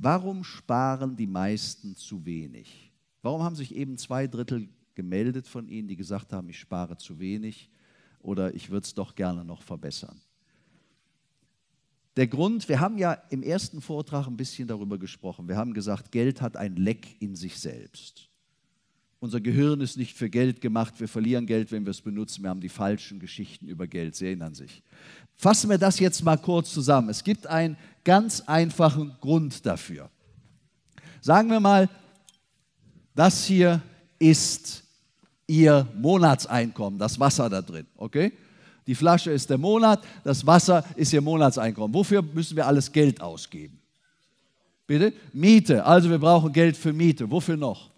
Warum sparen die meisten zu wenig? Warum haben sich eben zwei Drittel gemeldet von Ihnen, die gesagt haben, ich spare zu wenig oder ich würde es doch gerne noch verbessern? Der Grund, wir haben ja im ersten Vortrag ein bisschen darüber gesprochen. Wir haben gesagt, Geld hat ein Leck in sich selbst. Unser Gehirn ist nicht für Geld gemacht. Wir verlieren Geld, wenn wir es benutzen. Wir haben die falschen Geschichten über Geld. Sie erinnern sich. Fassen wir das jetzt mal kurz zusammen. Es gibt einen ganz einfachen Grund dafür. Sagen wir mal, das hier ist Ihr Monatseinkommen, das Wasser da drin, okay? Die Flasche ist der Monat, das Wasser ist Ihr Monatseinkommen. Wofür müssen wir alles Geld ausgeben? Bitte? Miete, also wir brauchen Geld für Miete. Wofür noch?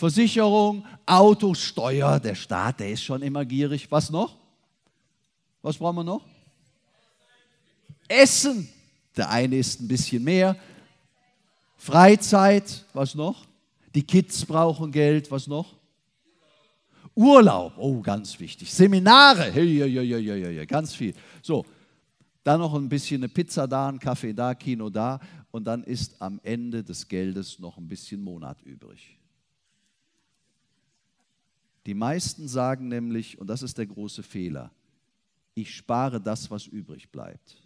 Versicherung, Autosteuer, der Staat, der ist schon immer gierig. Was noch? Was brauchen wir noch? Essen. Der eine ist ein bisschen mehr. Freizeit. Was noch? Die Kids brauchen Geld. Was noch? Urlaub. Oh, ganz wichtig. Seminare. Hey, hey, hey, hey, hey, ganz viel. So, dann noch ein bisschen eine Pizza da, ein Kaffee da, Kino da. Und dann ist am Ende des Geldes noch ein bisschen Monat übrig. Die meisten sagen nämlich, und das ist der große Fehler, ich spare das, was übrig bleibt.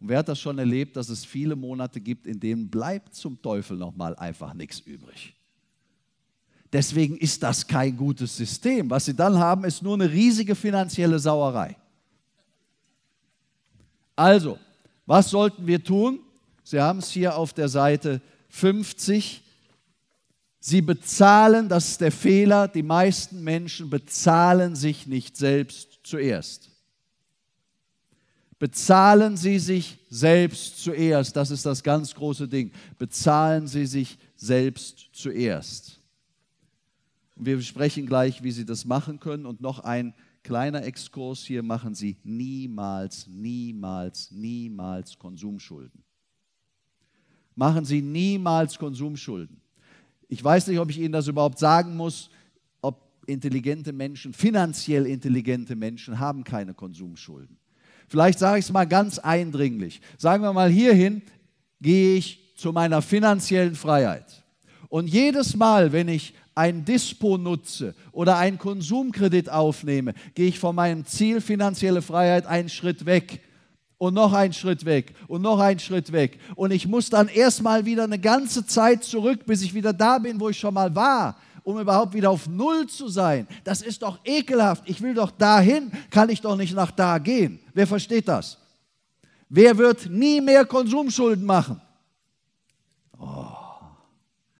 Und wer hat das schon erlebt, dass es viele Monate gibt, in denen bleibt zum Teufel nochmal einfach nichts übrig. Deswegen ist das kein gutes System. Was sie dann haben, ist nur eine riesige finanzielle Sauerei. Also, was sollten wir tun? Sie haben es hier auf der Seite 50. Sie bezahlen, das ist der Fehler, die meisten Menschen bezahlen sich nicht selbst zuerst. Bezahlen Sie sich selbst zuerst, das ist das ganz große Ding. Bezahlen Sie sich selbst zuerst. Wir sprechen gleich, wie Sie das machen können. Und noch ein kleiner Exkurs hier, machen Sie niemals, niemals, niemals Konsumschulden. Machen Sie niemals Konsumschulden. Ich weiß nicht, ob ich Ihnen das überhaupt sagen muss, ob intelligente Menschen, finanziell intelligente Menschen haben keine Konsumschulden. Vielleicht sage ich es mal ganz eindringlich. Sagen wir mal, hierhin gehe ich zu meiner finanziellen Freiheit. Und jedes Mal, wenn ich ein Dispo nutze oder einen Konsumkredit aufnehme, gehe ich von meinem Ziel finanzielle Freiheit einen Schritt weg und noch einen Schritt weg und noch einen Schritt weg. Und ich muss dann erstmal wieder eine ganze Zeit zurück, bis ich wieder da bin, wo ich schon mal war, um überhaupt wieder auf Null zu sein. Das ist doch ekelhaft. Ich will doch dahin, kann ich doch nicht nach da gehen. Wer versteht das? Wer wird nie mehr Konsumschulden machen?